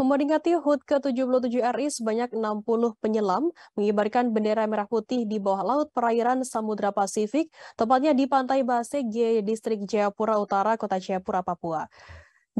Memperingati HUT ke-77 RI sebanyak 60 penyelam mengibarkan bendera merah putih di bawah laut perairan Samudra Pasifik, tepatnya di Pantai Base G, Distrik Jayapura Utara, Kota Jayapura, Papua.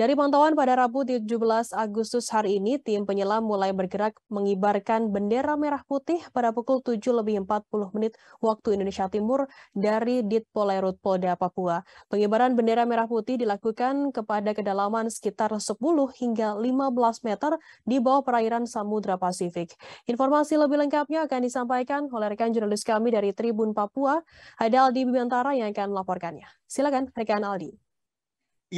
Dari pantauan pada Rabu 17 Agustus hari ini, tim penyelam mulai bergerak mengibarkan bendera merah putih pada pukul 7 lebih 40 menit waktu Indonesia Timur dari Ditpolairut Polda Papua. Pengibaran bendera merah putih dilakukan kepada kedalaman sekitar 10 hingga 15 meter di bawah perairan Samudra Pasifik. Informasi lebih lengkapnya akan disampaikan oleh rekan jurnalis kami dari Tribun Papua, Haidaldi Aldi Bimantara yang akan melaporkannya. Silakan rekan Aldi.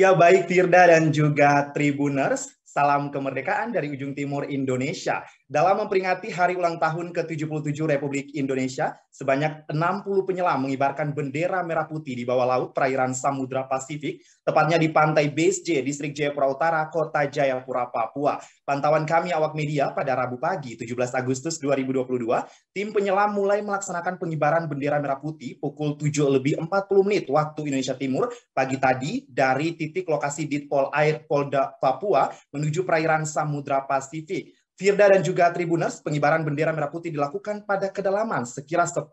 Ya baik Tirda dan juga Tribuners, Salam kemerdekaan dari ujung timur Indonesia. Dalam memperingati hari ulang tahun ke-77 Republik Indonesia, sebanyak 60 penyelam mengibarkan bendera merah putih di bawah laut perairan Samudra Pasifik, tepatnya di pantai Base J, Distrik Jayapura Utara, Kota Jayapura, Papua. Pantauan kami awak media pada Rabu pagi 17 Agustus 2022, tim penyelam mulai melaksanakan pengibaran bendera merah putih pukul 7 lebih 40 menit waktu Indonesia Timur pagi tadi dari titik lokasi Ditpol Air Polda Papua menuju perairan Samudra Pasifik. Firda dan juga Tribuners, pengibaran bendera merah putih dilakukan pada kedalaman sekira 10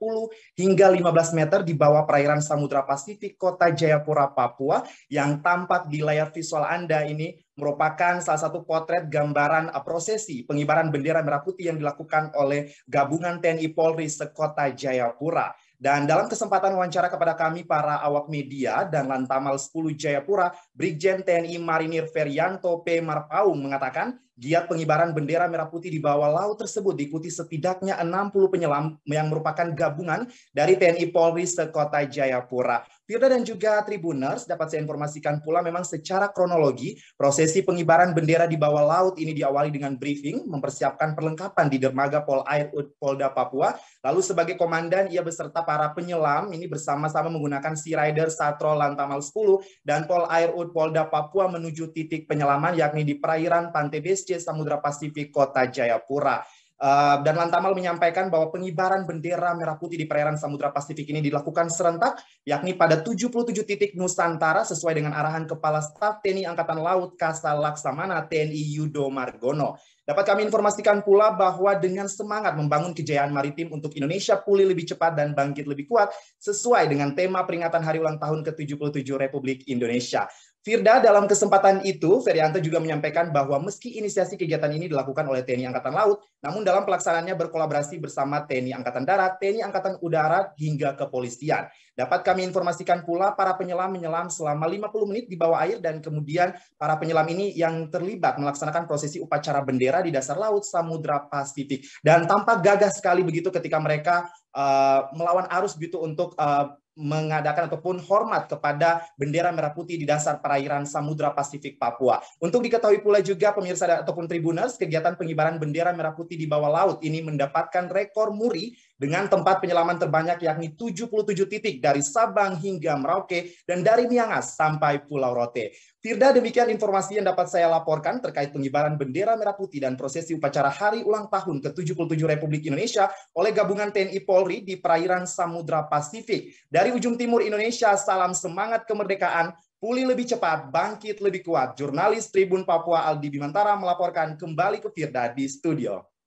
hingga 15 meter di bawah perairan Samudra Pasifik kota Jayapura, Papua yang tampak di layar visual Anda ini merupakan salah satu potret gambaran prosesi pengibaran bendera merah putih yang dilakukan oleh gabungan TNI Polri sekota Jayapura. Dan dalam kesempatan wawancara kepada kami para awak media dan Lantamal 10 Jayapura, Brigjen TNI Marinir Ferianto P. Marpaung mengatakan, Giat pengibaran bendera merah putih di bawah laut tersebut diikuti setidaknya 60 penyelam yang merupakan gabungan dari TNI Polri sekota Jayapura. Firda dan juga Tribuners dapat saya informasikan pula memang secara kronologi prosesi pengibaran bendera di bawah laut ini diawali dengan briefing mempersiapkan perlengkapan di dermaga Pol Air Polda Papua. Lalu sebagai komandan ia beserta para penyelam ini bersama-sama menggunakan Sea Rider Satrol Lantamal 10 dan Pol Air Polda Papua menuju titik penyelaman yakni di perairan Pantai Besi Samudra Pasifik Kota Jayapura. Uh, dan Lantamal menyampaikan bahwa pengibaran bendera merah putih di perairan Samudra Pasifik ini dilakukan serentak, yakni pada 77 titik Nusantara sesuai dengan arahan Kepala Staf TNI Angkatan Laut Kasal Laksamana TNI Yudo Margono. Dapat kami informasikan pula bahwa dengan semangat membangun kejayaan maritim untuk Indonesia pulih lebih cepat dan bangkit lebih kuat sesuai dengan tema peringatan hari ulang tahun ke-77 Republik Indonesia. Firda dalam kesempatan itu, Ferianto juga menyampaikan bahwa meski inisiasi kegiatan ini dilakukan oleh TNI Angkatan Laut, namun dalam pelaksanaannya berkolaborasi bersama TNI Angkatan Darat, TNI Angkatan Udara, hingga kepolisian. Dapat kami informasikan pula para penyelam menyelam selama 50 menit di bawah air dan kemudian para penyelam ini yang terlibat melaksanakan prosesi upacara bendera di dasar laut Samudra Pasifik. Dan tampak gagah sekali begitu ketika mereka uh, melawan arus begitu untuk uh, mengadakan ataupun hormat kepada bendera merah putih di dasar perairan Samudra Pasifik Papua. Untuk diketahui pula juga pemirsa ataupun tribuners, kegiatan pengibaran bendera merah putih di bawah laut ini mendapatkan rekor muri dengan tempat penyelaman terbanyak yakni 77 titik dari Sabang hingga Merauke dan dari Miangas sampai Pulau Rote. Firda, demikian informasi yang dapat saya laporkan terkait pengibaran bendera merah putih dan prosesi upacara hari ulang tahun ke-77 Republik Indonesia oleh gabungan TNI Polri di perairan Samudra Pasifik. Dari ujung timur Indonesia, salam semangat kemerdekaan, pulih lebih cepat, bangkit lebih kuat. Jurnalis Tribun Papua Aldi Bimantara melaporkan kembali ke Firda di studio.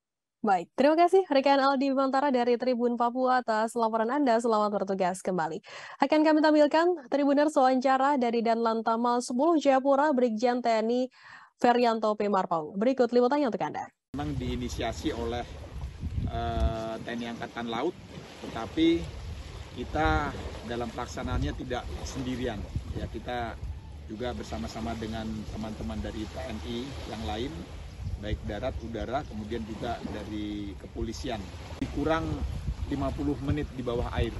Baik, terima kasih rekan Aldi Bimantara dari Tribun Papua atas laporan Anda. Selamat bertugas kembali. Akan kami tampilkan Tribuners wawancara dari Dan Danlantamal 10 Jayapura Brigjen TNI Ferianto P. Marpaung. Berikut liputannya untuk Anda. Memang diinisiasi oleh uh, eh, TNI Angkatan Laut, tetapi kita dalam pelaksanaannya tidak sendirian. Ya kita juga bersama-sama dengan teman-teman dari TNI yang lain baik darat, udara, kemudian juga dari kepolisian. Dikurang 50 menit di bawah air.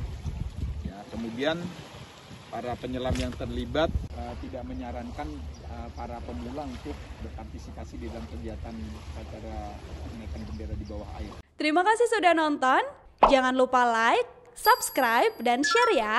Ya, kemudian para penyelam yang terlibat uh, tidak menyarankan uh, para pemula untuk berpartisipasi di dalam kegiatan acara menaikkan bendera di bawah air. Terima kasih sudah nonton. Jangan lupa like, subscribe, dan share ya.